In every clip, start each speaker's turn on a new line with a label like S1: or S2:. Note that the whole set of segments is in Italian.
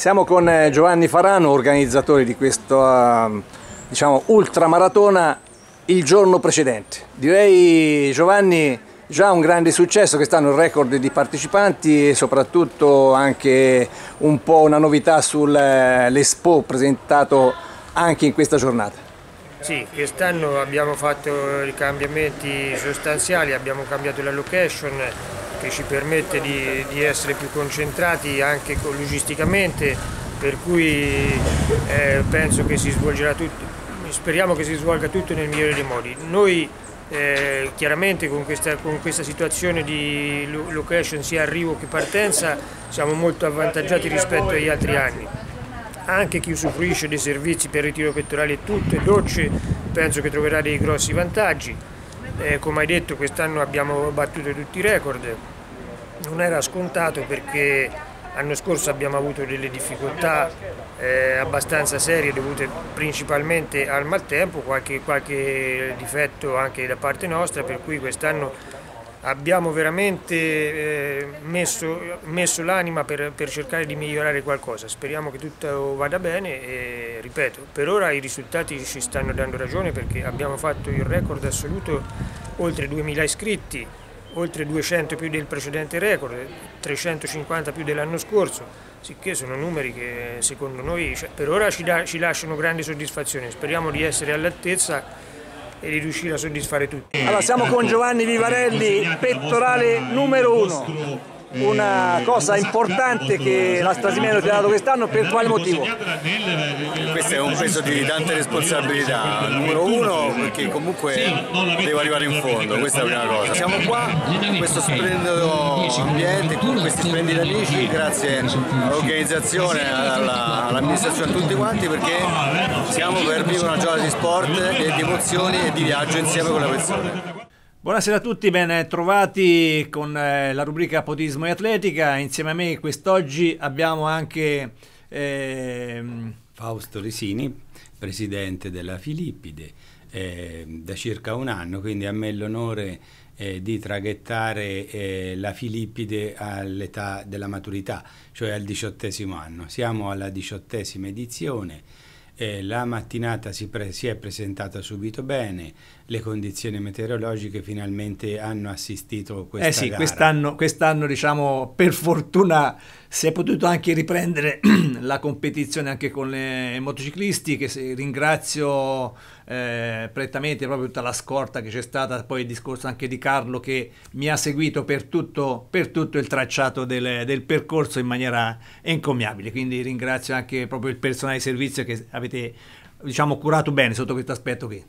S1: Siamo con eh, Giovanni Farano, organizzatore di questa ehm, diciamo, ultramaratona il giorno precedente. Direi Giovanni già un grande successo, quest'anno il record di partecipanti e soprattutto anche un po' una novità sull'Expo eh, presentato anche in questa giornata.
S2: Sì, quest'anno abbiamo fatto i cambiamenti sostanziali, abbiamo cambiato la location, che ci permette di, di essere più concentrati anche logisticamente, per cui eh, penso che si svolgerà tutto, speriamo che si svolga tutto nel migliore dei modi. Noi eh, chiaramente con questa, con questa, situazione di location sia arrivo che partenza siamo molto avvantaggiati rispetto agli altri anni. Anche chi usufruisce dei servizi per ritiro pettorale e tutto e docce penso che troverà dei grossi vantaggi. Eh, come hai detto quest'anno abbiamo battuto tutti i record, non era scontato perché l'anno scorso abbiamo avuto delle difficoltà eh, abbastanza serie dovute principalmente al maltempo, qualche, qualche difetto anche da parte nostra, per cui quest'anno abbiamo veramente eh, messo, messo l'anima per, per, cercare di migliorare qualcosa. Speriamo che tutto vada bene e ripeto, per ora i risultati ci stanno dando ragione perché abbiamo fatto il record assoluto oltre 2000 iscritti oltre 200 più del precedente record, 350 più dell'anno scorso, sicché sono numeri che secondo noi cioè, per ora ci, da, ci lasciano grande soddisfazione, speriamo di essere all'altezza e di riuscire a soddisfare tutti. Allora siamo con Giovanni Vivarelli, pettorale numero
S1: uno una cosa importante che la Strasimeno ti ha dato quest'anno, per quale motivo?
S3: Questo è un peso di tante responsabilità, numero uno perché comunque devo arrivare in fondo, questa è la prima cosa. Siamo qua in questo splendido ambiente, con questi splendidi amici, grazie all'organizzazione, all'amministrazione, a tutti quanti perché
S1: siamo per vivere una giornata di sport e di emozioni e di viaggio insieme con le persone. Buonasera a tutti, ben trovati con eh, la rubrica Podismo e Atletica. Insieme a me
S3: quest'oggi abbiamo anche ehm... Fausto Resini, presidente della Filippide, eh, da circa un anno, quindi a me l'onore eh, di traghettare eh, la Filippide all'età della maturità, cioè al diciottesimo anno. Siamo alla diciottesima edizione. Eh, la mattinata si, si, è presentata subito bene, le condizioni meteorologiche finalmente hanno assistito questa Eh sì, gara.
S1: quest'anno, quest'anno diciamo, per fortuna si è potuto anche riprendere la competizione anche con le motociclisti che ringrazio eh, prettamente proprio tutta la scorta che c'è stata, poi il discorso anche di Carlo che mi ha seguito per tutto, per tutto il tracciato del, del, percorso in maniera encomiabile, quindi ringrazio anche proprio il personale di servizio che avete
S3: diciamo curato bene sotto questo aspetto qui.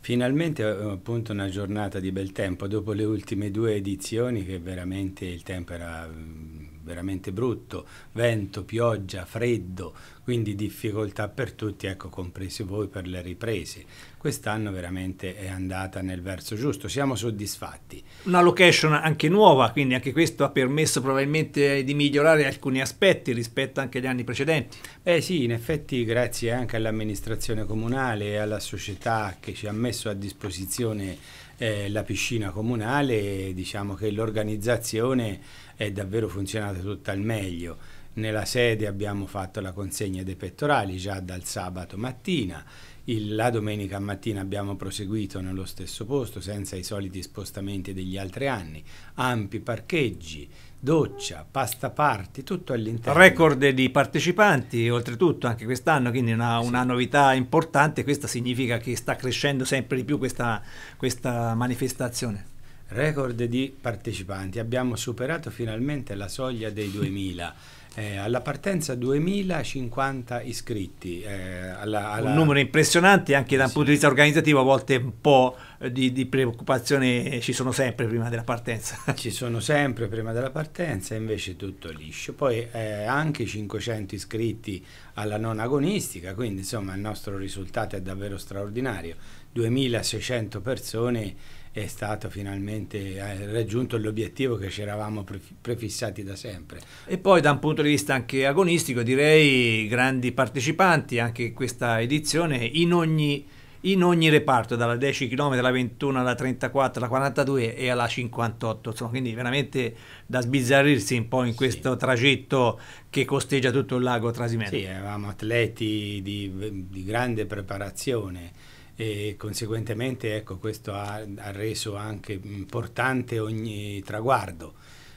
S3: Finalmente eh, appunto una giornata di bel tempo, dopo le ultime due edizioni che veramente il tempo era mm, veramente brutto, vento, pioggia, freddo, quindi difficoltà per tutti, ecco compresi voi per le riprese quest'anno veramente è andata nel verso giusto, siamo soddisfatti.
S1: Una location anche nuova, quindi anche questo ha permesso probabilmente di migliorare
S3: alcuni aspetti rispetto anche agli anni precedenti. Eh sì, in effetti grazie anche all'amministrazione comunale e alla società che ci ha messo a disposizione eh, la piscina comunale, diciamo che l'organizzazione è davvero funzionata tutta al meglio. Nella sede abbiamo fatto la consegna dei pettorali già dal sabato mattina, il, la domenica mattina abbiamo proseguito nello stesso posto senza i soliti spostamenti degli altri anni, ampi parcheggi, doccia, pasta party, tutto all'interno.
S1: Record di partecipanti oltretutto anche quest'anno, quindi una, sì. una, novità importante, questo significa che sta crescendo sempre di più questa, questa manifestazione
S3: record di partecipanti. Abbiamo superato finalmente la soglia dei 2000 Eh, alla partenza 2050 iscritti. Eh, alla, alla... Un numero
S1: impressionante anche dal sì. punto di vista organizzativo, a volte un po' eh, di, di, preoccupazione ci
S3: sono sempre prima della partenza. Ci sono sempre prima della partenza, invece tutto liscio. Poi eh, anche 500 iscritti alla non agonistica, quindi insomma il nostro risultato è davvero straordinario. 2600 persone è stato finalmente raggiunto l'obiettivo che ci eravamo prefissati da sempre.
S1: E poi da un punto di vista anche agonistico direi grandi partecipanti anche in questa edizione in ogni, in ogni reparto, dalla 10 km alla 21 alla 34 alla 42 e alla 58, insomma, quindi veramente da sbizzarrirsi un po' in sì. questo tragetto
S3: che costeggia tutto il lago Trasimeno. Sì, avevamo atleti di, di grande preparazione e conseguentemente ecco, questo ha, ha reso anche importante ogni traguardo.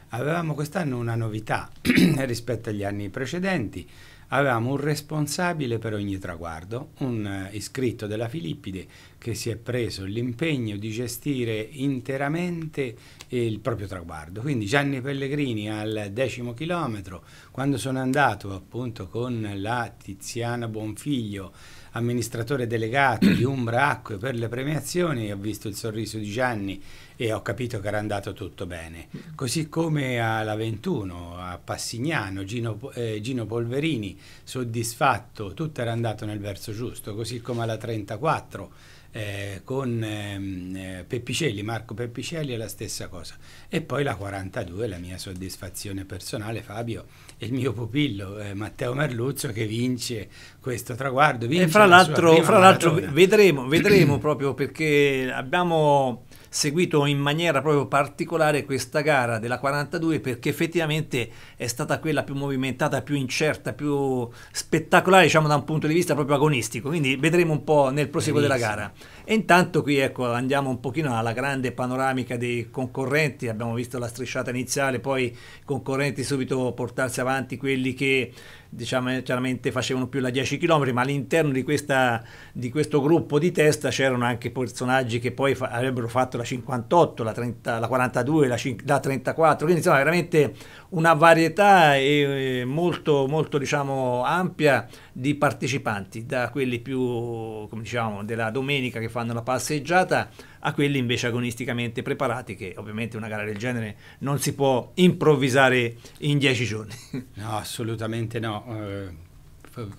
S3: Avevamo quest'anno una novità rispetto agli anni precedenti, avevamo un responsabile per ogni traguardo, un eh, iscritto della Filippide che si è preso l'impegno di gestire interamente il proprio traguardo. Quindi Gianni Pellegrini al decimo chilometro, quando sono andato appunto con la Tiziana Bonfiglio amministratore delegato di Umbra Acque per le premiazioni, ho visto il sorriso di Gianni e ho capito che era andato tutto bene. Così come alla 21, a Passignano, Gino, eh, Gino Polverini, soddisfatto, tutto era andato nel verso giusto, così come alla 34 eh, con ehm, eh, Peppicelli, Marco Peppicelli è la stessa cosa. E poi la 42, la mia soddisfazione personale, Fabio, e il mio pupillo eh, Matteo Merluzzo che vince questo traguardo. Vince e fra l'altro,
S1: la vedremo, vedremo proprio perché abbiamo seguito in maniera proprio particolare questa gara della 42 perché effettivamente è stata quella più movimentata, più incerta, più spettacolare diciamo da un punto di vista proprio agonistico, quindi vedremo un po' nel proseguo Benissimo. della gara. E intanto qui ecco andiamo un pochino alla grande panoramica dei concorrenti, abbiamo visto la strisciata iniziale, poi i concorrenti subito portarsi avanti quelli che diciamo, eh, chiaramente facevano più la 10 km, ma all'interno di, questa, di questo gruppo di testa c'erano anche personaggi che poi fa, avrebbero fatto la 58, la, 30, la 42, la, 5, la, 34, quindi insomma veramente una varietà e, e molto, molto diciamo, ampia di partecipanti, da quelli più, come diciamo, della domenica che fanno la passeggiata a quelli invece agonisticamente preparati
S3: che ovviamente una gara del genere non si può improvvisare in dieci giorni. No, assolutamente no. Eh,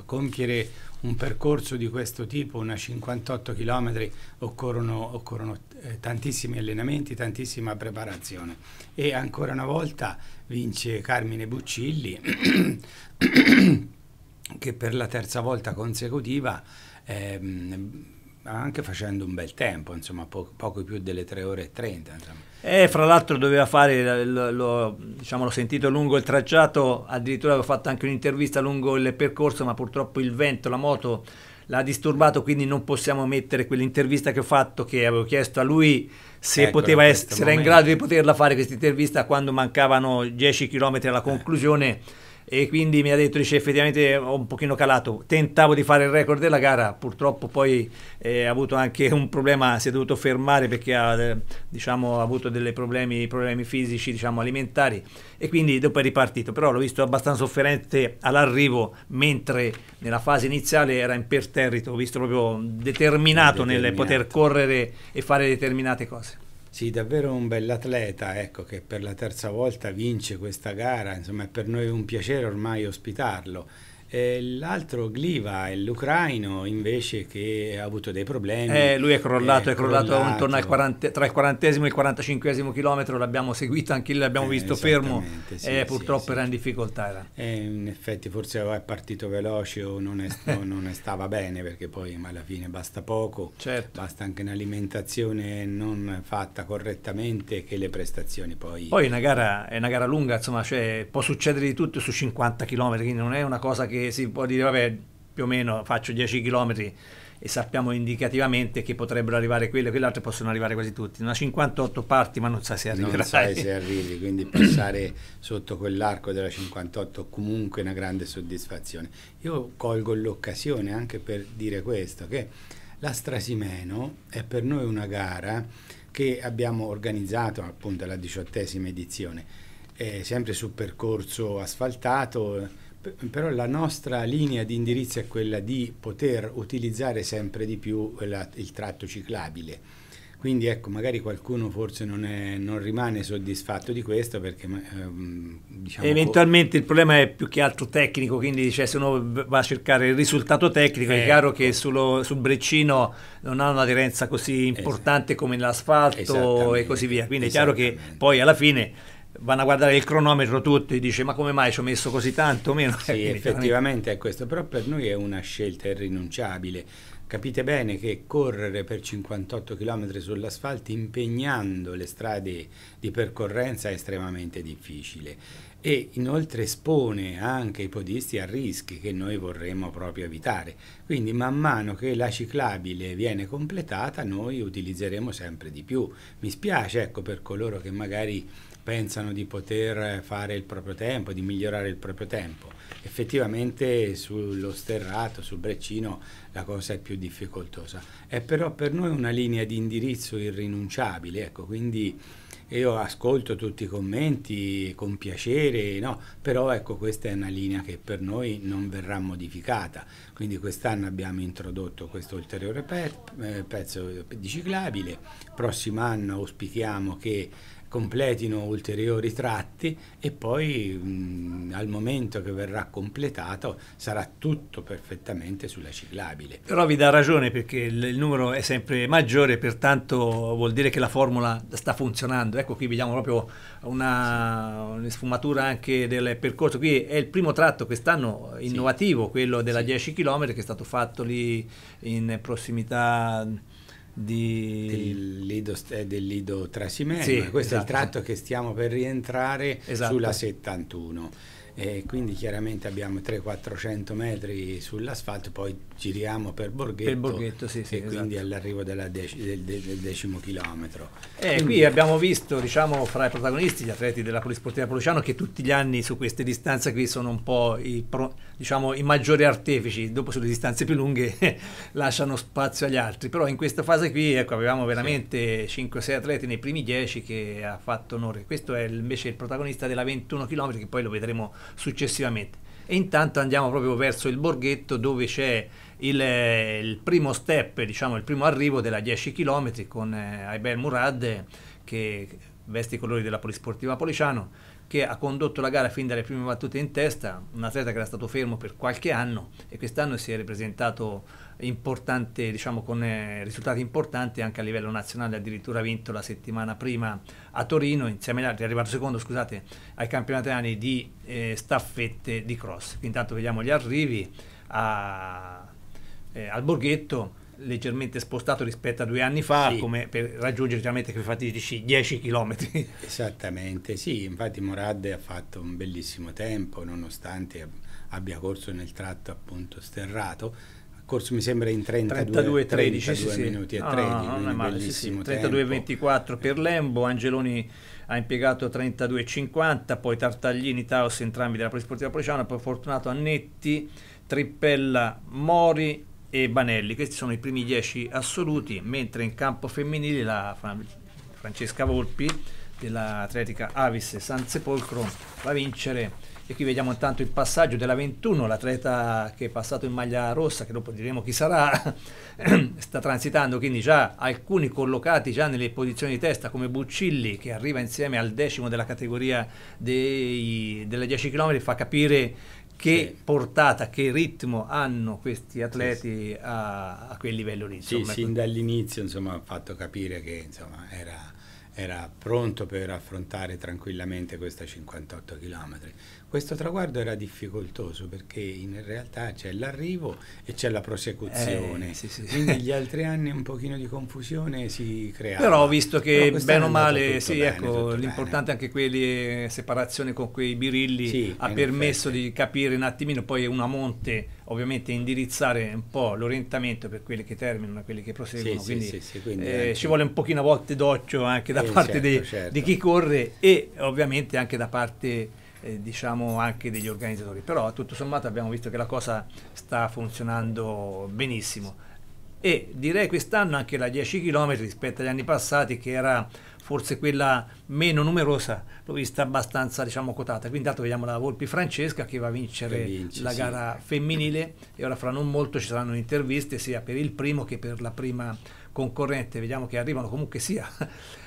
S3: compiere un percorso di questo tipo, una 58 km, occorrono, occorrono eh, tantissimi allenamenti, tantissima preparazione. E ancora una volta vince Carmine Buccilli, che per la terza volta consecutiva ehm, anche facendo un bel tempo, insomma, po- poco più delle 3 ore e 30. Insomma.
S1: E eh, fra l'altro doveva fare, lo, lo, diciamo, l'ho sentito lungo il tracciato, addirittura avevo fatto anche un'intervista lungo il percorso, ma purtroppo il vento, la moto l'ha disturbato, quindi non possiamo mettere quell'intervista che ho fatto, che avevo chiesto a lui se, ecco, poteva essere, era in grado di poterla fare questa intervista quando mancavano 10 km alla conclusione. Eh e quindi mi ha detto dice effettivamente ho un pochino calato tentavo di fare il record della gara purtroppo poi eh, ha avuto anche un problema si è dovuto fermare perché ha eh, diciamo, avuto dei problemi, problemi, fisici diciamo, alimentari e quindi dopo è ripartito però l'ho visto abbastanza sofferente all'arrivo mentre nella fase iniziale era imperterrito ho visto proprio
S3: determinato, determinato. nel poter correre e fare determinate cose sì, davvero un bell'atleta, ecco, che per la terza volta vince questa gara, insomma è per noi un piacere ormai ospitarlo l'altro Gliva, l'ucraino, invece che ha avuto dei problemi. Eh, lui è crollato, è, eh, è crollato, crollato. intorno al
S1: 40, tra il 40 e il 45 chilometro, l'abbiamo seguito, anche lì l'abbiamo eh, visto fermo sì, e eh, sì, purtroppo sì, era in difficoltà. Era.
S3: Eh, in effetti forse è partito veloce o non, è, o non stava bene perché poi alla fine basta poco, certo. basta anche un'alimentazione non fatta correttamente che le prestazioni poi... Poi una
S1: gara, è una gara lunga, insomma, cioè, può succedere di tutto su 50 km, quindi non è una cosa che si può dire, vabbè, più o meno faccio 10 km e sappiamo indicativamente che potrebbero arrivare quelle, quelle altre possono arrivare quasi tutti. Una 58 parti, ma non sai se arrivi. Non sai se
S3: arrivi, quindi passare sotto quell'arco della 58 comunque una grande soddisfazione. Io colgo l'occasione anche per dire questo, che la Strasimeno è per noi una gara che abbiamo organizzato appunto alla diciottesima edizione, eh, sempre su percorso asfaltato però la nostra linea di indirizzo è quella di poter utilizzare sempre di più la, il tratto ciclabile. Quindi ecco, magari qualcuno forse non, è, non rimane soddisfatto di questo perché ehm, diciamo Eventualmente
S1: il problema è più che altro tecnico, quindi cioè, se uno va a cercare il risultato tecnico eh, è ecco. chiaro che sullo, sul Breccino non ha un'aderenza così importante come nell'asfalto e così via, quindi è chiaro che poi alla fine vanno a guardare il cronometro tutti e dice ma come mai ci ho messo così tanto o meno? Sì, effettivamente
S3: è questo, però per noi è una scelta irrinunciabile. Capite bene che correre per 58 km sull'asfalto impegnando le strade di percorrenza è estremamente difficile e inoltre espone anche i podisti a rischi che noi vorremmo proprio evitare. Quindi man mano che la ciclabile viene completata noi utilizzeremo sempre di più. Mi spiace ecco, per coloro che magari pensano di poter fare il proprio tempo, di migliorare il proprio tempo. Effettivamente sullo sterrato, sul breccino, la cosa è più difficoltosa. È però per noi una linea di indirizzo irrinunciabile, ecco, quindi io ascolto tutti i commenti con piacere, no? però ecco questa è una linea che per noi non verrà modificata, quindi quest'anno abbiamo introdotto questo ulteriore eh, pezzo di ciclabile, prossimo anno auspichiamo che completino ulteriori tratti e poi mh, al momento che verrà completato sarà tutto perfettamente sulla ciclabile.
S1: Però vi dà ragione perché il, numero è sempre maggiore, pertanto vuol dire che la formula sta funzionando. Ecco qui vediamo proprio una, sì. sfumatura anche del percorso. Qui è il primo tratto quest'anno innovativo, sì. quello della sì. 10 km che è stato fatto lì in
S3: prossimità di... del, Lido, eh, del Lido Trasimeno. Sì, questo esatto. è il esatto. tratto che stiamo per rientrare esatto. sulla 71. E quindi chiaramente abbiamo 300-400 metri sull'asfalto, poi giriamo per Borghetto, per Borghetto sì, sì, e esatto. quindi all'arrivo dec- del, del, decimo chilometro. E eh, quindi... qui abbiamo
S1: visto diciamo, fra i protagonisti gli atleti della Polisportiva Poluciano che tutti gli anni su queste distanze qui sono un po' i, pro, diciamo, i maggiori artefici, dopo sulle distanze più lunghe lasciano spazio agli altri, però in questa fase qui ecco, avevamo veramente sì. 5-6 atleti nei primi 10 che ha fatto onore. Questo è invece il protagonista della 21 km che poi lo vedremo successivamente. E intanto andiamo proprio verso il borghetto dove c'è il, eh, il, primo step, diciamo il primo arrivo della 10 km con eh, Aibel Murad che veste i colori della Polisportiva Policiano che ha condotto la gara fin dalle prime battute in testa, un atleta che era stato fermo per qualche anno e quest'anno si è ripresentato importante, diciamo con eh, risultati importanti anche a livello nazionale, addirittura ha vinto la settimana prima a Torino, insieme agli altri, è arrivato secondo, scusate, ai campionati di eh, staffette di cross. Quindi Intanto vediamo gli arrivi a eh, al borghetto leggermente spostato rispetto a due anni fa sì. come per raggiungere chiaramente quei fatti 10 km.
S3: Esattamente, sì, infatti Morad ha fatto un bellissimo tempo nonostante abbia corso nel tratto appunto sterrato, corso mi sembra in 32, 32, 13, 32 sì, minuti sì. e 13, ah, no, no, male, sì, 32
S1: 24 per Lembo, Angeloni ha impiegato 32,50, poi Tartaglini, Taos entrambi della Polisportiva Policiana, poi Fortunato Annetti, Trippella, Mori, e Banelli, questi sono i primi 10 assoluti, mentre in campo femminile la Francesca Volpi dell'Atletica Avis San Sepolcro va a vincere e qui vediamo intanto il passaggio della 21, l'atleta che è passato in maglia rossa, che dopo diremo chi sarà, sta transitando quindi già alcuni collocati già nelle posizioni di testa come Buccilli che arriva insieme al decimo della categoria dei, delle 10 km, fa capire che sì. portata, che ritmo hanno questi atleti sì, sì. A, a, quel
S3: livello lì. Insomma. Sì, sin dall'inizio insomma, ha fatto capire che insomma, era era pronto per affrontare tranquillamente questa 58 km. Questo traguardo era difficoltoso perché in realtà c'è l'arrivo e c'è la prosecuzione, eh, sì, sì. quindi gli altri anni un pochino di confusione si creava. Però visto che bene o male, sì, bene, ecco,
S1: l'importante anche quelli eh, separazione con quei birilli ha permesso effetti. di capire un attimino, poi una monte ovviamente indirizzare un po' l'orientamento per quelli che terminano e quelli che proseguono. Sì, quindi, sì, sì, quindi eh, ci vuole un pochino a volte d'occhio anche da eh, parte certo, dei, certo. di chi corre e ovviamente anche da parte eh, diciamo anche degli organizzatori. Però tutto sommato abbiamo visto che la cosa sta funzionando benissimo. E direi quest'anno anche la 10 km rispetto agli anni passati che era forse quella meno numerosa l'ho vista abbastanza diciamo cotata quindi intanto vediamo la Volpi Francesca che va a vincere vince, la gara femminile e ora fra non molto ci saranno interviste sia per il primo che per la prima concorrente vediamo che arrivano comunque sia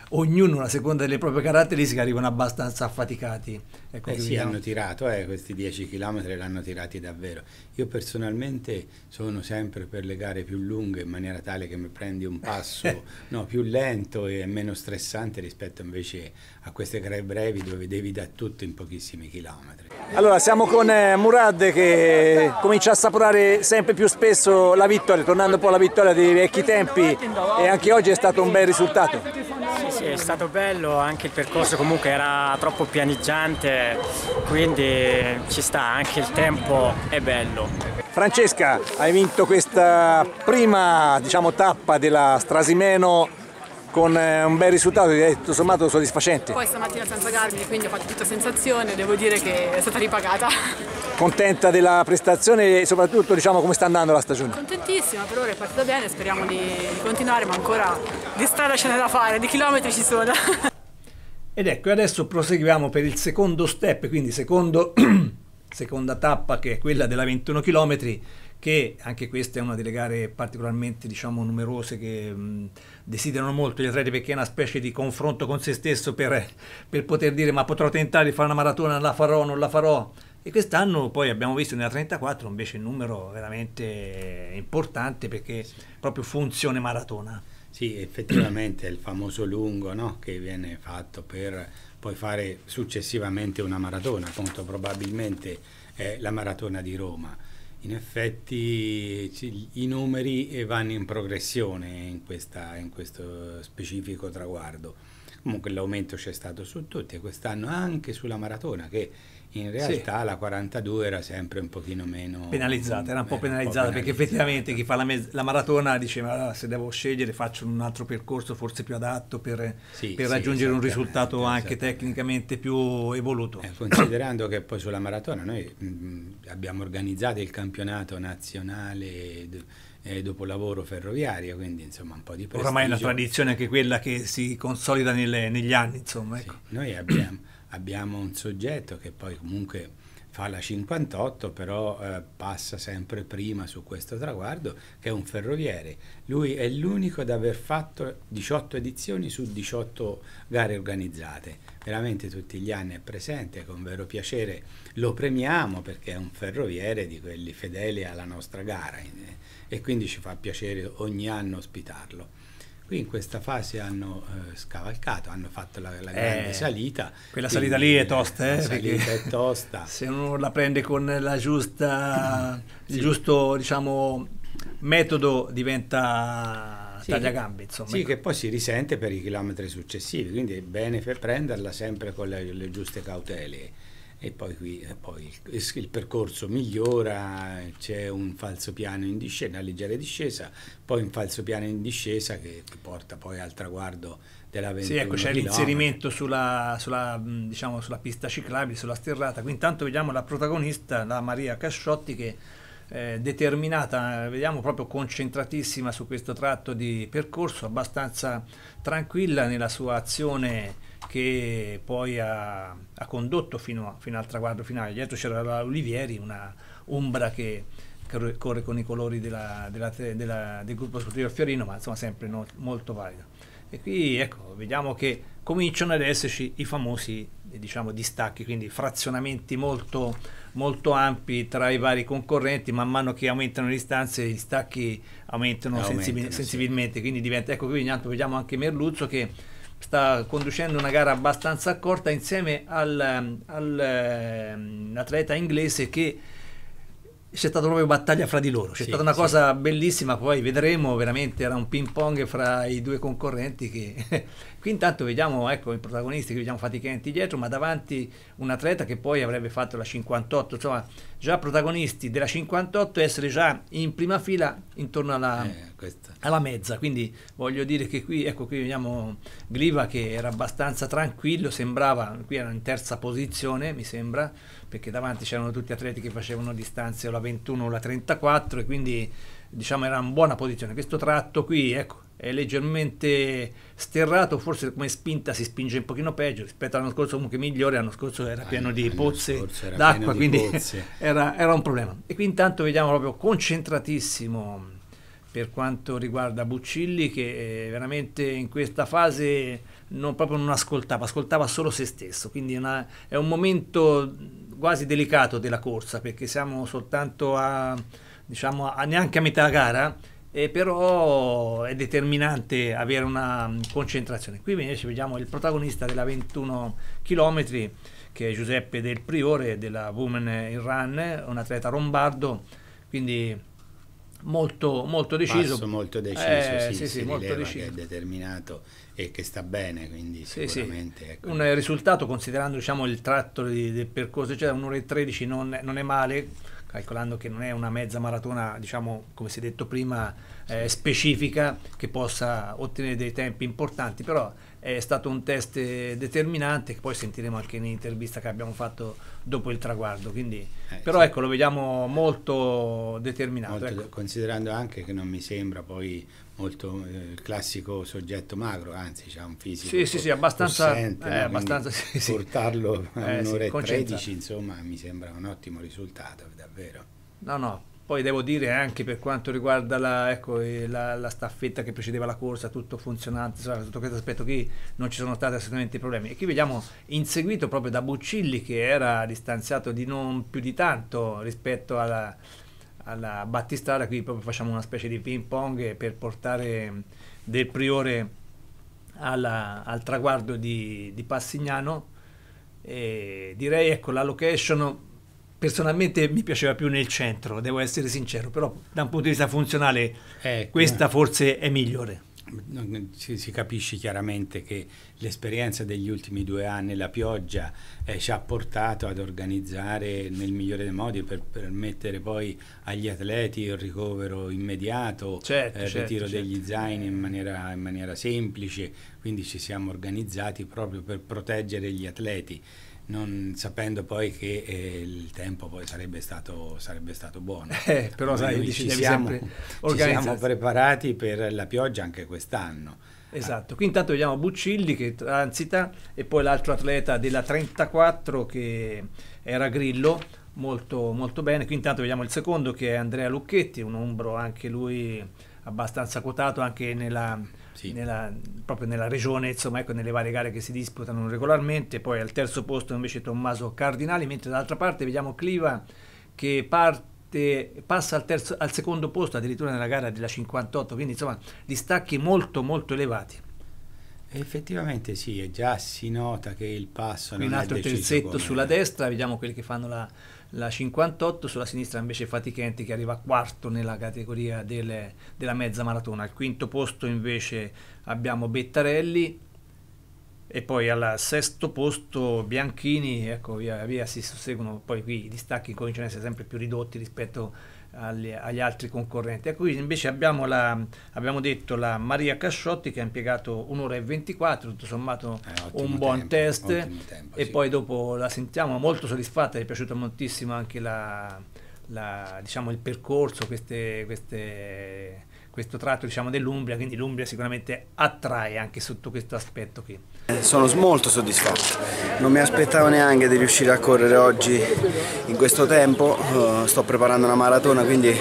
S1: ognuno a seconda delle proprie caratteristiche arrivano abbastanza affaticati. Eh, ecco eh sì, vediamo. hanno
S3: tirato, eh, questi 10 km l'hanno tirati davvero. Io personalmente sono sempre per le gare più lunghe in maniera tale che mi prendi un passo no, più lento e meno stressante rispetto invece a queste gare brevi dove devi dare tutto in pochissimi chilometri. Allora siamo con eh,
S1: Murad che comincia a assaporare sempre più spesso la vittoria, tornando un po' alla vittoria dei vecchi tempi e anche oggi è stato un bel risultato.
S3: Sì, sì, è stato bello, anche il percorso comunque era troppo pianeggiante, quindi ci sta, anche il tempo è bello.
S1: Francesca, hai vinto questa prima diciamo, tappa della Strasimeno con eh, un bel risultato tutto sommato soddisfacente. Poi
S3: stamattina senza Garmi, quindi ho fatto tutta sensazione, devo dire che è stata ripagata.
S1: Contenta della prestazione e soprattutto diciamo come sta andando la stagione?
S3: Contentissima, per ora è partita bene, speriamo di continuare, ma ancora di strada ce n'è da fare, di chilometri ci sono.
S1: Ed ecco, adesso proseguiamo per il secondo step, quindi secondo, seconda tappa che è quella della 21 km, che anche questa è una delle gare particolarmente diciamo, numerose che mh, mm, desiderano molto gli atleti perché è una specie di confronto con se stesso per, per poter dire ma potrò tentare di fare una maratona, la farò, non la farò. E quest'anno poi abbiamo visto nella 34 invece un numero veramente importante perché proprio
S3: funzione maratona. Sì, effettivamente è il famoso lungo no? che viene fatto per poi fare successivamente una maratona, appunto probabilmente è la maratona di Roma. In effetti i numeri vanno in progressione in, questa, in questo specifico traguardo. Comunque l'aumento c'è stato su tutti e quest'anno anche sulla maratona che in realtà sì. la 42 era sempre un pochino meno... Penalizzata, era un po' eh, penalizzata, perché effettivamente chi
S1: fa la, me- la maratona diceva allora, ah, se devo scegliere faccio un altro percorso forse più adatto per, sì, per sì, raggiungere un esatto. risultato esatto. anche
S3: tecnicamente più evoluto. Eh, considerando che poi sulla maratona noi mh, mm, abbiamo organizzato il campionato nazionale... D- eh, dopolavoro ferroviario, quindi insomma un po' di prestigio. Oramai è una tradizione
S1: anche quella che si consolida nelle, negli anni, insomma. Ecco.
S3: noi abbiamo abbiamo un soggetto che poi comunque fa la 58 però eh, passa sempre prima su questo traguardo che è un ferroviere lui è l'unico ad aver fatto 18 edizioni su 18 gare organizzate veramente tutti gli anni è presente con vero piacere lo premiamo perché è un ferroviere di quelli fedeli alla nostra gara eh, e quindi ci fa piacere ogni anno ospitarlo Qui in questa fase hanno eh, scavalcato, hanno fatto la, la grande eh, salita. Quella salita lì è tosta, eh? La salita è tosta. Se non la prende con
S1: la giusta, sì. il giusto diciamo, metodo diventa sì, gambe, Insomma. Sì, che
S3: poi si risente per i chilometri successivi, quindi è bene prenderla sempre con le, le giuste cautele e poi, qui, eh, poi il, il, percorso migliora, c'è un falso piano in discesa, una leggera discesa, poi un falso piano in discesa che ti porta poi al traguardo della 21 Sì, ecco, c'è l'inserimento
S1: sulla, sulla, mm, diciamo, sulla, pista ciclabile, sulla sterrata, qui intanto vediamo la protagonista, la Maria Casciotti che eh, determinata, eh, vediamo proprio concentratissima su questo tratto di percorso, abbastanza tranquilla nella sua azione che poi ha, ha condotto fino, a, fino, al traguardo finale. Dietro c'era la Olivieri, una ombra che, corre con i colori della, della, della, del gruppo sportivo Fiorino, ma insomma sempre no, molto valida. E qui ecco, vediamo che cominciano ad esserci i famosi diciamo, distacchi, quindi frazionamenti molto, molto, ampi tra i vari concorrenti, man mano che aumentano le distanze gli distacchi aumentano, aumentano sensibil- sensibilmente, quindi diventa, ecco qui intanto vediamo anche Merluzzo che sta conducendo una gara abbastanza accorta insieme all'atleta al, ehm, inglese che c'è stata proprio battaglia fra di loro, c'è sì, stata una sì. cosa bellissima, poi vedremo veramente, era un ping pong fra i due concorrenti che... Qui intanto vediamo ecco, i protagonisti che vediamo fatichenti dietro, ma davanti un atleta che poi avrebbe fatto la 58, insomma già protagonisti della 58 essere già in prima fila intorno alla, eh, alla mezza, quindi voglio dire che qui, ecco qui vediamo Gliva che era abbastanza tranquillo, sembrava, qui era in terza posizione mi sembra, perché davanti c'erano tutti atleti che facevano distanze o la 21 o la 34 e quindi diciamo era in buona posizione. Questo tratto qui ecco, è leggermente sterrato, forse come spinta si spinge un pochino peggio rispetto all'anno scorso, comunque migliore, l'anno scorso era ah, pieno di pozze d'acqua, quindi Era, era un problema. E qui intanto vediamo proprio concentratissimo per quanto riguarda Buccilli che eh, veramente in questa fase non, proprio non ascoltava, ascoltava solo se stesso, quindi una, è un momento quasi delicato della corsa perché siamo soltanto a, diciamo, a neanche a metà gara e eh, però è determinante avere una mm, concentrazione. Qui invece vediamo il protagonista della 21 km che è Giuseppe Del Priore della Women in Run, un atleta lombardo, quindi molto, molto deciso. Passo molto deciso, eh, sì, sì, sì molto deciso.
S3: che è determinato e che sta bene, quindi sicuramente. Sì. Ecco.
S1: Un risultato, considerando diciamo, il tratto del percorso, cioè un'ora e 13 non, non, è male, calcolando che non è una mezza maratona, diciamo, come si è detto prima, eh, specifica, che possa ottenere dei tempi importanti, però è stato un test determinante che poi sentiremo anche in intervista che abbiamo fatto dopo il traguardo. Quindi, eh,
S3: però sì. ecco, lo vediamo molto determinato. Molto, ecco. Considerando anche che non mi sembra poi molto eh, il classico soggetto magro, anzi ha un fisico. Sì, sì, sì, abbastanza, possente, eh, no? abbastanza sì, sì. portarlo a eh, un'ora e tredici, insomma, mi sembra un ottimo risultato, davvero.
S1: No, no, poi devo dire anche per quanto riguarda la, ecco, eh, la, la staffetta che precedeva la corsa, tutto funzionante, sotto questo aspetto qui non ci sono stati assolutamente problemi. E qui vediamo inseguito proprio da Buccilli che era distanziato di non più di tanto rispetto alla, alla battistrada, qui proprio facciamo una specie di ping pong per portare del priore alla, al traguardo di, di Passignano. E direi ecco la location personalmente mi piaceva più nel centro, devo essere sincero, però da un punto di vista funzionale ecco. questa forse
S3: è migliore. Si, si, capisce chiaramente che l'esperienza degli ultimi due anni, la pioggia, eh, ci ha portato ad organizzare nel migliore dei modi per permettere poi agli atleti il ricovero immediato, certo, eh, il certo, ritiro certo, degli zaini in maniera, in maniera semplice, quindi ci siamo organizzati proprio per proteggere gli atleti non sapendo poi che eh, il tempo poi sarebbe stato, sarebbe stato buono. Eh, però sai, dici, ci, siamo, ci siamo preparati per la pioggia anche quest'anno.
S1: Esatto, qui intanto vediamo Buccilli che transita e poi l'altro atleta della 34 che era Grillo, molto, molto bene. Qui intanto vediamo il secondo che è Andrea Lucchetti, un ombro anche lui abbastanza quotato anche nella, sì. nella, proprio nella regione, insomma, ecco, nelle varie gare che si disputano regolarmente. Poi al terzo posto invece Tommaso Cardinali, mentre dall'altra parte vediamo Cliva che parte passa al, terzo, al, secondo posto addirittura nella gara della 58, quindi insomma distacchi molto molto elevati.
S3: Effettivamente sì, già si nota che il passo...
S1: Qui un altro terzetto come... sulla destra, vediamo quelli che fanno la, la 58, sulla sinistra invece Fatichenti che arriva quarto nella categoria delle, della mezza maratona. Al quinto posto invece abbiamo Bettarelli e poi al sesto posto Bianchini, ecco via via si susseguono, poi qui i distacchi cominciano ad essere sempre più ridotti rispetto a agli, agli, altri concorrenti. A ecco, cui invece abbiamo, la, abbiamo detto la Maria Casciotti che ha impiegato un'ora e 24, tutto sommato eh, un buon tempo, test tempo, e sì. poi dopo la sentiamo molto soddisfatta, le è piaciuta moltissimo anche la, la, diciamo, il percorso, queste, queste questo tratto diciamo, dell'Umbria, quindi l'Umbria sicuramente attrae anche sotto questo aspetto qui.
S3: Sono molto soddisfatto, non mi aspettavo neanche di riuscire a correre oggi in questo tempo, eh, sto preparando una maratona quindi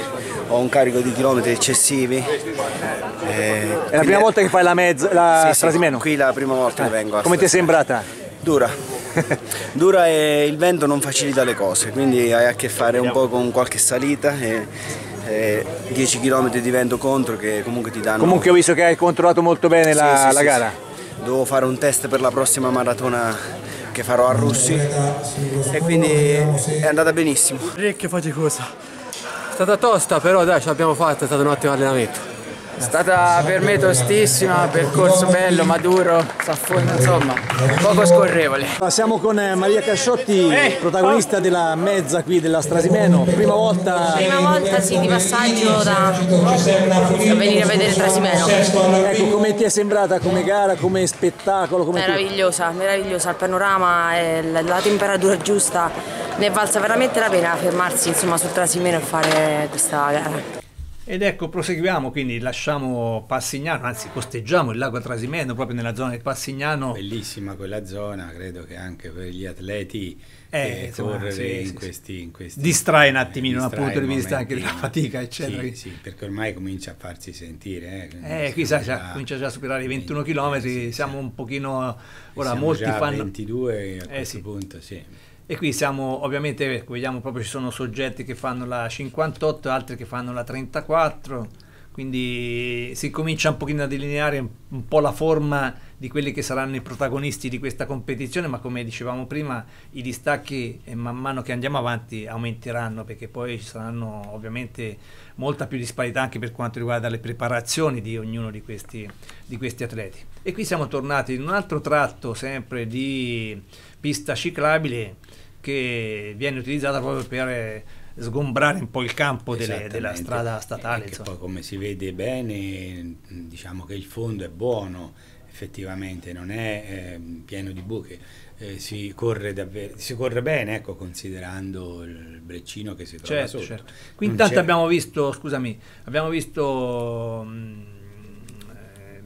S3: ho un carico di chilometri eccessivi. Eh, è la prima è... volta
S1: che fai la mezza, la sì, Trasimeno? Sì, qui la prima volta che ah, vengo. Come ti è sembrata?
S2: Dura,
S3: dura e il vento non facilita le cose, quindi hai a che fare un
S1: po' con qualche salita e eh, 10 km di vento contro che comunque ti danno... Comunque ho visto che hai controllato molto bene la, sì, la sì, gara. Devo fare un test per la prossima maratona
S2: che farò a Russi e quindi è andata benissimo. Ricchio faticosa. È stata tosta però dai ce l'abbiamo fatta, è stato un ottimo allenamento. È stata per me tostissima, percorso bello, maduro, s'affonda, insomma, poco scorrevole.
S1: Siamo con eh, Maria Casciotti, protagonista della mezza qui della Strasimeno.
S3: Prima volta.
S2: Prima volta sì, di passaggio da, da venire a vedere Trasimeno. Ecco, come
S1: ti è sembrata come gara, come spettacolo? Come meravigliosa,
S2: tu? meravigliosa, il panorama, la, la temperatura giusta ne è valsa veramente la pena fermarsi insomma, sul Trasimeno e fare questa gara.
S1: Ed ecco, proseguiamo, quindi lasciamo Passignano, anzi costeggiamo il lago Trasimeno proprio nella zona di Passignano. Bellissima quella zona,
S3: credo che anche per gli atleti eh, correre sì, in, sì, questi, in, questi, Distrae un attimino dal punto di vista anche della fatica, eccetera. Sì, sì, perché ormai comincia a farsi sentire. Eh, eh qui sa, già,
S1: comincia già a superare i 21 20, km, siamo un pochino... Ora molti già fanno... 22 a eh, questo
S3: punto, sì.
S1: E qui siamo, ovviamente, ecco, vediamo proprio ci sono soggetti che fanno la 58, altri che fanno la 34, quindi si comincia un pochino a delineare un po' la forma di quelli che saranno i protagonisti di questa competizione, ma come dicevamo prima i distacchi eh, man mano che andiamo avanti aumenteranno perché poi ci saranno ovviamente molta più disparità anche per quanto riguarda le preparazioni di ognuno di questi, di questi atleti. E qui siamo tornati in un altro tratto sempre di pista ciclabile che viene utilizzata proprio per eh, sgombrare un po' il campo delle, della strada statale.
S3: Poi, come si vede bene, diciamo che il fondo è buono effettivamente, non è eh, pieno di buche. Eh, si, corre davvero, si corre bene, ecco, considerando il Breccino che si trova certo, sotto. Certo. Qui intanto
S1: abbiamo visto, scusami, abbiamo visto mh, mm,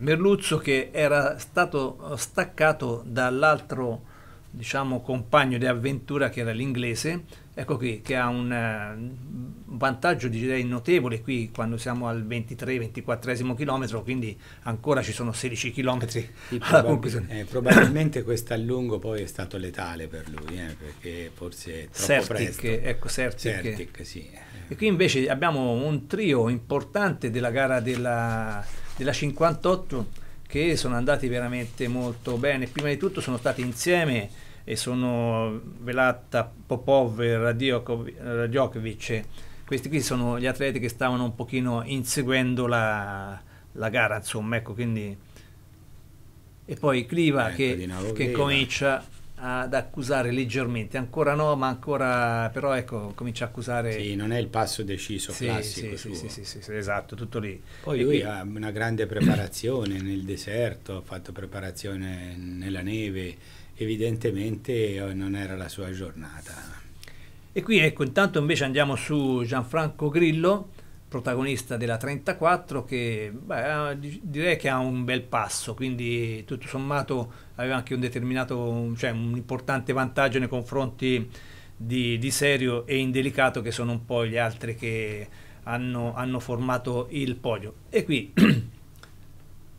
S1: Merluzzo che era stato staccato dall'altro diciamo, compagno di avventura che era l'inglese ecco qui, che ha un, eh, un vantaggio direi notevole qui quando siamo al 23-24 chilometro, quindi ancora
S3: ci sono 16
S1: chilometri eh alla probab conclusione. Eh, probabilmente
S3: questo allungo poi è stato letale per lui, eh, perché forse è troppo Certic, presto. Ecco, Certic. Certic sì.
S1: E qui invece abbiamo un trio importante della gara della, della 58 che sono andati veramente molto bene. Prima di tutto sono stati insieme e sono Velata, Popov, Radjokovic. Questi qui sono gli atleti che stavano un pochino inseguendo la, la gara, insomma, ecco, quindi... E poi Cliva che, che comincia ad accusare leggermente, ancora no, ma ancora però ecco, comincia a accusare.
S3: Sì, non è il passo deciso sì, classico. Sì, sì, sì, sì, esatto, tutto lì. Poi lui ha una grande preparazione nel deserto, ha fatto preparazione nella neve evidentemente eh, non era la sua giornata.
S1: E qui ecco, intanto invece andiamo su Gianfranco Grillo, protagonista della 34, che beh, direi che ha un bel passo, quindi tutto sommato aveva anche un determinato, cioè un importante vantaggio nei confronti di, di Serio e Indelicato, che sono un po' gli altri che hanno, hanno formato il podio. E qui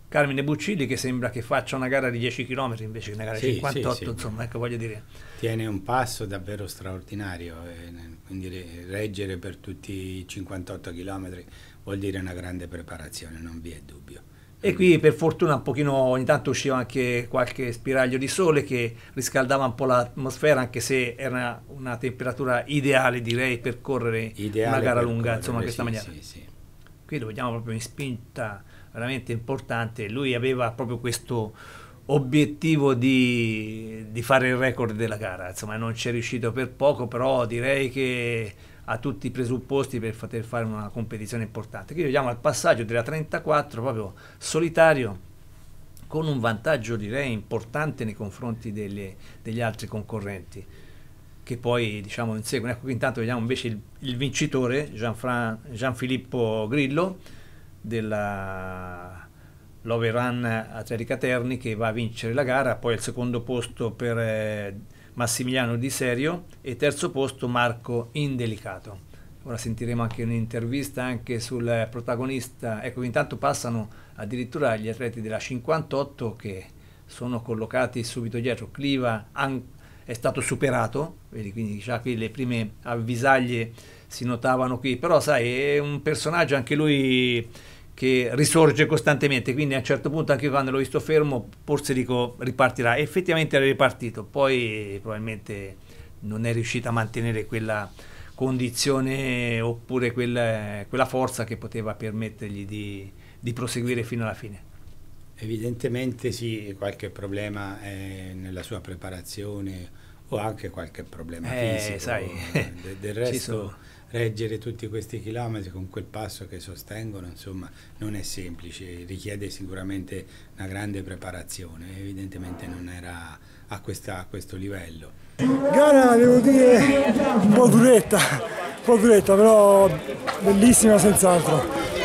S1: Carmine Buccilli che sembra che faccia una gara di 10 km invece che una gara di sì, 58, sì, sì.
S3: ecco, voglio dire. Tiene un passo davvero straordinario, eh, quindi reggere per tutti i 58 km vuol dire una grande preparazione, non vi è dubbio.
S1: E qui per fortuna un pochino ogni tanto usciva anche qualche spiraglio di sole che riscaldava un po' l'atmosfera anche se era una, una temperatura ideale direi per correre ideale una gara lunga correre, insomma in questa maniera. Sì, sì. Qui lo vediamo proprio in spinta veramente importante. Lui aveva proprio questo obiettivo di, di, fare il record della gara, insomma non ci è riuscito per poco, però direi che ha tutti i presupposti per poter fare una competizione importante. Qui vediamo al passaggio della 34 proprio solitario con un vantaggio direi importante nei confronti delle, degli altri concorrenti che poi diciamo inseguono. Ecco qui intanto vediamo invece il, il vincitore Gianfilippo Grillo della l'Overan Atletica Terni che va a vincere la gara, poi il secondo posto per eh, Massimiliano Di Serio e terzo posto Marco Indelicato. Ora sentiremo anche un'intervista anche sul protagonista, ecco intanto passano addirittura gli atleti della 58 che sono collocati subito dietro, Cliva è stato superato, quindi già qui le prime avvisaglie si notavano qui, però sai, è un personaggio anche lui che risorge costantemente, quindi a un certo punto anche quando l'ho visto fermo, forse dico ripartirà, effettivamente era ripartito, poi probabilmente non è riuscito a mantenere quella condizione oppure quella, quella forza che poteva permettergli di, di, proseguire
S3: fino alla fine. Evidentemente sì, qualche problema eh, nella sua preparazione o anche qualche problema eh, fisico. Sai, eh, del, del resto reggere tutti questi chilometri con quel passo che sostengono, insomma, non è semplice, richiede sicuramente una grande preparazione, evidentemente non era a, questa, a questo livello.
S2: Gara devo dire un po' duretta, un po' duretta, però bellissima senz'altro.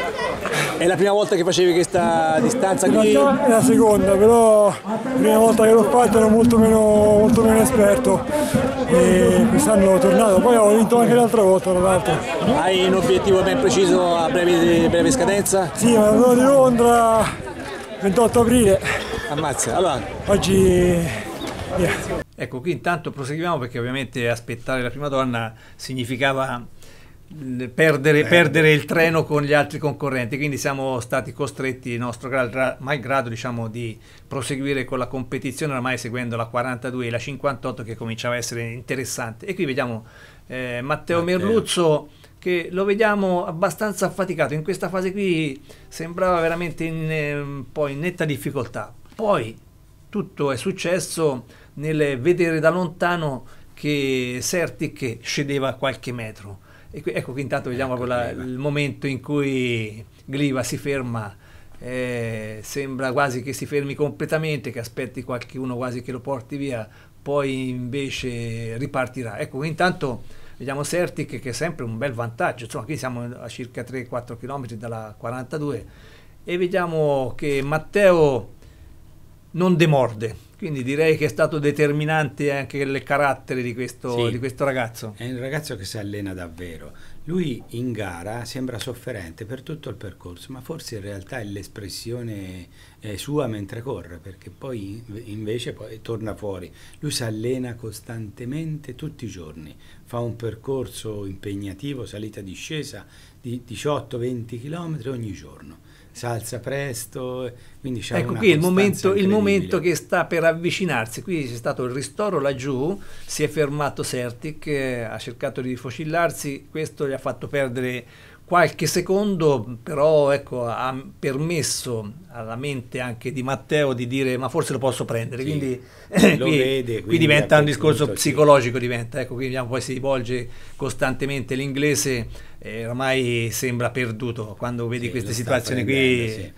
S1: È la prima volta che facevi questa distanza qui? In è la seconda,
S2: però la prima volta che l'ho fatto ero molto meno, molto meno esperto e quest'anno tornato, poi ho vinto anche l'altra volta tra l'altro.
S1: Hai un obiettivo ben preciso a breve, breve scadenza? Sì, ma quello
S2: di Londra 28 aprile.
S1: Ammazza, allora.
S2: Oggi Yeah.
S1: Ecco, qui intanto proseguiamo perché ovviamente aspettare la prima donna significava Perdere, eh. perdere, il treno con gli altri concorrenti, quindi siamo stati costretti, nostro malgrado, diciamo, di proseguire con la competizione, ormai seguendo la 42 e la 58 che cominciava a essere interessante. E qui vediamo eh, Matteo, Matteo Merluzzo che lo vediamo abbastanza affaticato, in questa fase qui sembrava veramente in, eh, un po' in netta difficoltà. Poi tutto è successo nel vedere da lontano che Sertic scendeva qualche metro qui, ecco qui intanto vediamo ecco quella, il momento in cui Gliva si ferma. Eh, sembra quasi che si fermi completamente, che aspetti qualcuno quasi che lo porti via, poi invece ripartirà. Ecco, qui intanto vediamo Sertic che è sempre un bel vantaggio, insomma qui siamo a circa 3-4 km dalla 42 e vediamo che Matteo non demorde, quindi direi che è stato determinante
S3: anche il carattere di questo, sì, di questo ragazzo. È un ragazzo che si allena davvero. Lui in gara sembra sofferente per tutto il percorso, ma forse in realtà è l'espressione eh, sua mentre corre, perché poi invece poi torna fuori. Lui si allena costantemente tutti i giorni, fa un percorso impegnativo, salita e discesa di 18-20 km ogni giorno si alza presto. ecco qui il momento, il momento,
S1: che sta per avvicinarsi. Qui c'è stato il ristoro laggiù, si è fermato Certic, eh, ha cercato di rifocillarsi, questo gli ha fatto perdere Qualche secondo però ecco, ha permesso alla mente anche di Matteo di dire ma forse lo posso prendere, sì, quindi, eh, qui, vede, quindi, qui, diventa un discorso punto, psicologico, sì. diventa, ecco, quindi poi si rivolge costantemente l'inglese eh, ormai sembra perduto quando vedi sì, queste situazioni qui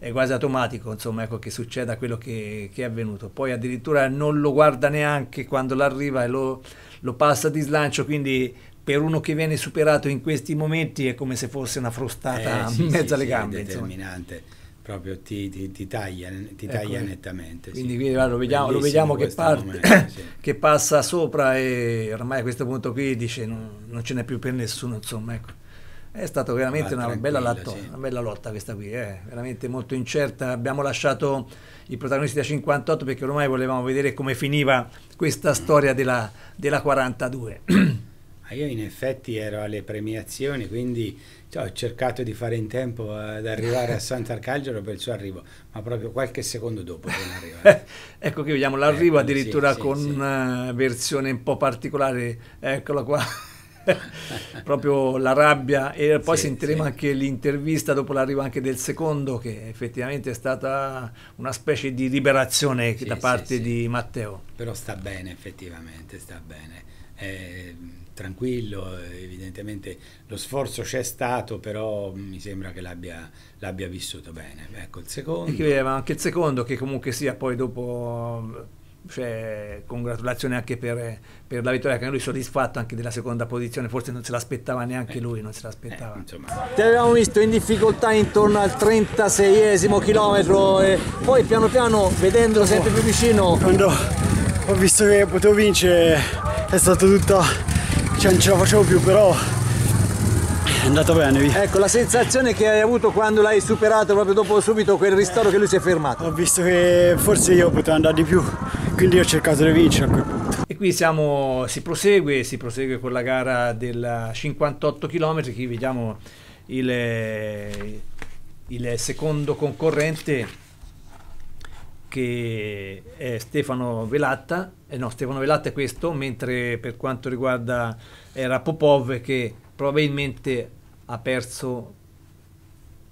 S1: è quasi automatico insomma, ecco, che succeda quello che, che, è avvenuto. Poi addirittura non lo guarda neanche quando l'arriva e lo, lo passa di slancio, quindi per uno che viene superato in questi momenti è come se fosse una frustata eh, sì, in mezzo sì, alle sì, gambe. È
S3: determinante. Insomma. Proprio ti, ti, ti, taglia, ti ecco, taglia nettamente. Quindi, quindi là, lo vediamo, lo vediamo che, parte, momento,
S1: che, passa sopra e ormai a questo punto qui dice non, non ce n'è più per nessuno. Insomma, ecco. È stata veramente una bella, latta, una bella, lotta questa qui, eh? veramente molto incerta. Abbiamo lasciato i protagonisti da 58 perché ormai volevamo vedere come finiva
S3: questa storia della, della 42. Io in effetti ero alle premiazioni, quindi cioè, ho cercato di fare in tempo ad arrivare a Sant'Arcangelo per il suo arrivo, ma proprio qualche secondo dopo sono arrivato. ecco qui vediamo l'arrivo eh, addirittura sì, con sì,
S1: una eh, versione un po' particolare, eccolo qua. proprio la rabbia e poi sì, sentiremo sì. anche l'intervista dopo l'arrivo anche del secondo che effettivamente è stata una specie di liberazione sì, da parte di Matteo
S3: però sta bene effettivamente sta bene eh, tranquillo, evidentemente lo sforzo c'è stato, però mi sembra che l'abbia, l'abbia vissuto bene. Ecco il secondo. che
S1: vedeva anche il secondo, che comunque sia poi dopo cioè, congratulazioni anche per, per, la vittoria che lui è soddisfatto anche della seconda posizione, forse non se l'aspettava neanche eh, lui, non se eh, l'aspettava. Eh, Ti avevamo visto in difficoltà intorno al 36esimo chilometro e poi piano piano vedendolo sempre più vicino... Quando ho visto
S3: che potevo vincere è stato tutto
S1: cioè non ce la facevo
S3: più però è andato bene via.
S1: ecco la sensazione che hai avuto quando l'hai superato proprio dopo subito quel ristoro eh, che lui si è fermato ho visto che forse io potevo andare di più quindi ho cercato di vincere a quel punto e qui siamo, si prosegue si prosegue con la gara del 58 km qui vediamo il, il secondo concorrente che è Stefano Velatta, eh no Stefano Velatta è questo, mentre per quanto riguarda era Popov che probabilmente ha perso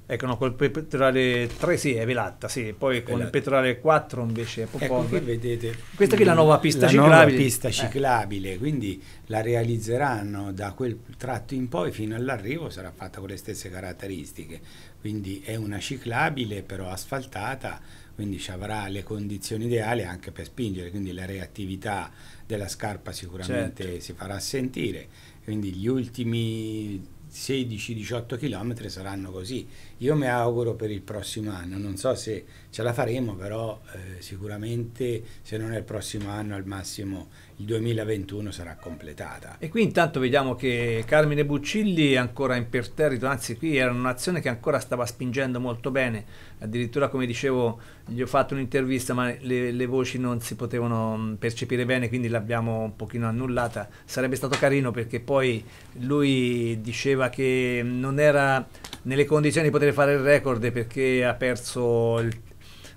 S1: Ecco, no, col pettorale 3 sì,
S3: è Velatta, sì, poi Velata. con il pettorale 4 invece è ecco, Popov. Ecco qui vedete. Questa qui è la nuova pista la ciclabile. Nuova pista eh. ciclabile, eh. quindi la realizzeranno da quel tratto in poi fino all'arrivo sarà fatta con le stesse caratteristiche. Quindi è una ciclabile però asfaltata quindi ci avrà le condizioni ideali anche per spingere, quindi la reattività della scarpa sicuramente certo. si farà sentire, quindi gli ultimi 16-18 km saranno così. Io mi auguro per il prossimo anno, non so se ce la faremo, però eh, sicuramente se non è il prossimo anno al massimo il 2021 sarà completata.
S1: E qui intanto vediamo che Carmine Buccilli è ancora imperterrito, anzi qui era un'azione che ancora stava spingendo molto bene, addirittura come dicevo gli ho fatto un'intervista ma le, le voci non si potevano mm, percepire bene quindi l'abbiamo un pochino annullata, sarebbe stato carino perché poi lui diceva che non era nelle condizioni di poter fare il record perché ha perso il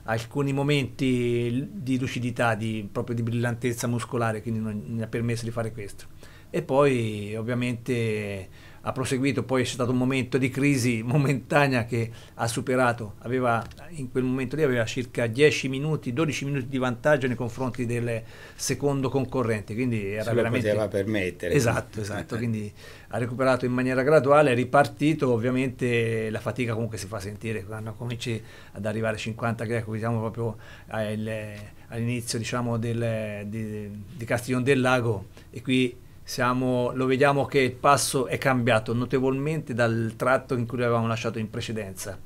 S1: alcuni momenti di lucidità, di, proprio di brillantezza muscolare, quindi non, mi ha permesso di fare questo e poi ovviamente ha proseguito, poi c'è stato un momento di crisi momentanea che ha superato, aveva, in quel momento lì aveva circa 10 minuti, 12 minuti di vantaggio nei confronti del secondo concorrente, quindi era Se veramente... poteva permettere. Esatto, esatto, quindi ha recuperato in maniera graduale, è ripartito, ovviamente la fatica comunque si fa sentire, quando cominci ad arrivare a 50 greco, diciamo proprio all'inizio diciamo, del, di, di Castiglione del Lago e qui siamo, lo vediamo che il passo è cambiato notevolmente dal tratto in cui lo avevamo lasciato in precedenza.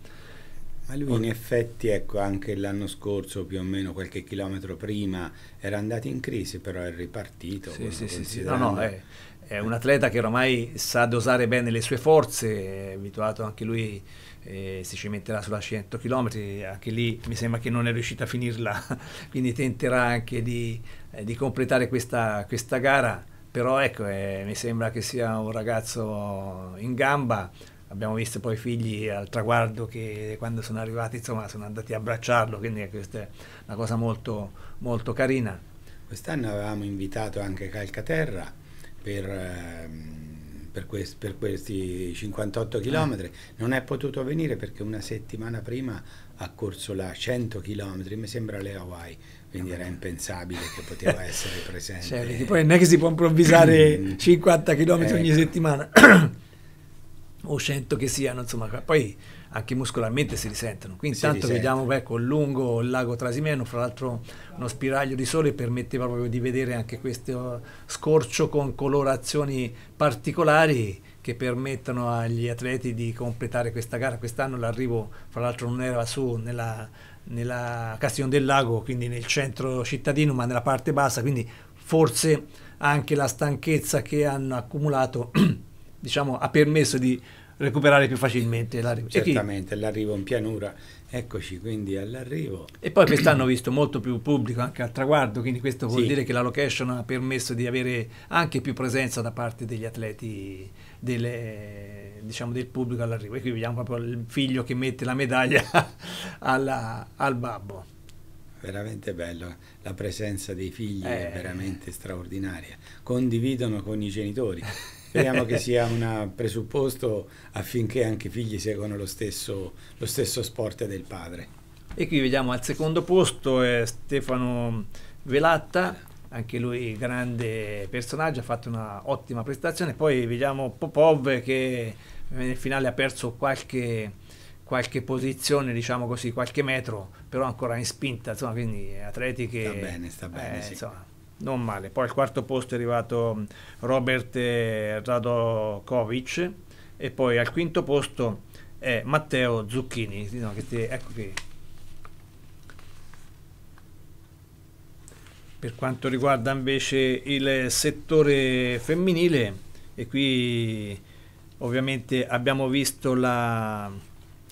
S3: Ma lui in effetti, ecco, anche l'anno scorso, più o meno qualche chilometro prima, era andato in crisi, però è ripartito. Sì, sì, sì, no, no, è, è, un atleta che ormai sa dosare bene
S1: le sue forze, è abituato anche lui, eh, ci metterà sulla 100 km, anche lì mi sembra che non è riuscito a finirla, quindi tenterà anche di, eh, di completare questa, questa gara però ecco, eh, mi sembra che sia un ragazzo in gamba, abbiamo visto poi i figli al traguardo che quando sono arrivati insomma sono andati a abbracciarlo, quindi eh, questa è una cosa molto, molto carina. Quest'anno
S3: avevamo invitato anche Calcaterra per... Ehm per, quest, per questi 58 km, eh. non è potuto venire perché una settimana prima ha corso là 100 km, mi sembra le Hawaii, quindi era impensabile che poteva essere presente. Certo, poi non è che si può improvvisare 50 km mm. ogni ecco. settimana,
S1: o 100 che siano, insomma, poi anche muscolarmente si risentono. Quindi intanto vediamo ecco, lungo il lago Trasimeno, fra l'altro uno spiraglio di sole permetteva proprio di vedere anche questo scorcio con colorazioni particolari che permettono agli atleti di completare questa gara. Quest'anno l'arrivo, fra l'altro, non era su nella, nella Castiglione del Lago, quindi nel centro cittadino, ma nella parte bassa, quindi forse anche la stanchezza che hanno accumulato diciamo, ha permesso di recuperare più
S3: facilmente l'arrivo. Certamente, l'arrivo in pianura, eccoci quindi all'arrivo. E poi quest'anno ho
S1: visto molto più pubblico anche al traguardo, quindi questo vuol sì. dire che la location ha permesso di avere anche più presenza da parte degli atleti delle, diciamo, del pubblico all'arrivo. E qui vediamo proprio il figlio che mette la medaglia alla,
S3: al babbo veramente bello, la presenza dei figli eh. è veramente straordinaria, condividono con i genitori. Speriamo che sia un presupposto affinché anche i figli seguano lo stesso, lo stesso sport del padre.
S1: E qui vediamo al secondo posto Stefano Velatta, anche lui grande personaggio, ha fatto un'ottima prestazione. Poi vediamo Popov che nel finale ha perso qualche qualche posizione, diciamo così, qualche metro, però ancora in spinta, insomma, quindi atleti che... Sta bene, sta bene, eh, sì. insomma, non male. Poi al quarto posto è arrivato mm, Robert eh, Radokovic e poi al quinto posto è Matteo Zucchini, no, che te, ecco qui. Per quanto riguarda invece il settore femminile, e qui ovviamente abbiamo visto la,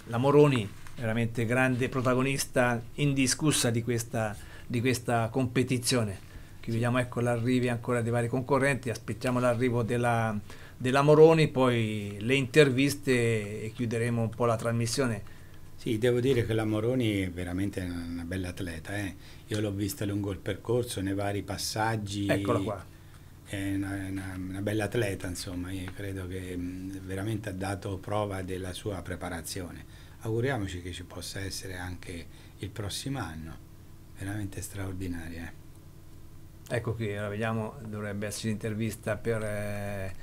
S1: la Moroni, veramente grande protagonista indiscussa di questa, di questa competizione. Qui vediamo ecco l'arrivo ancora dei vari concorrenti, aspettiamo l'arrivo della, della Moroni, poi
S3: le interviste e chiuderemo un po' la trasmissione. Sì, devo dire che la Moroni è veramente una, bella atleta. Eh? Io l'ho vista lungo il percorso, nei vari passaggi. Eccola qua è una, una, una, bella atleta, insomma, io credo che mm, veramente ha dato prova della sua preparazione. Auguriamoci che ci possa essere anche il prossimo anno, veramente straordinaria. Eh. Ecco qui,
S1: ora vediamo, dovrebbe essere l'intervista per eh,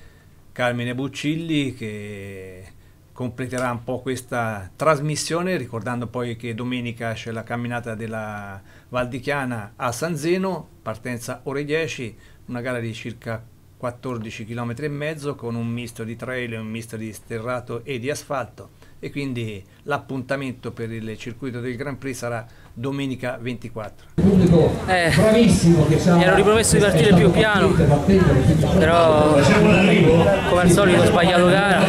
S1: Carmine Buccilli che completerà un po' questa trasmissione, ricordando poi che domenica c'è la camminata della Valdichiana a San Zeno, partenza ore 10 una gara di circa 14 km e mezzo con un misto di trail, un misto di sterrato e di asfalto e quindi l'appuntamento per il circuito del Grand Prix sarà domenica 24. Eh, mi ero ripromesso di partire più piano,
S2: però come al solito ho sbagliato gara,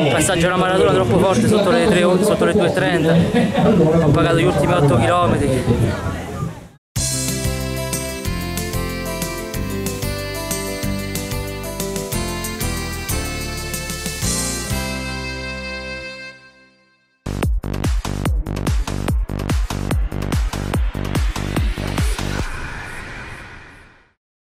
S2: il passaggio alla maratona troppo forte sotto le, 3, sotto le 2.30, ho pagato gli ultimi 8 km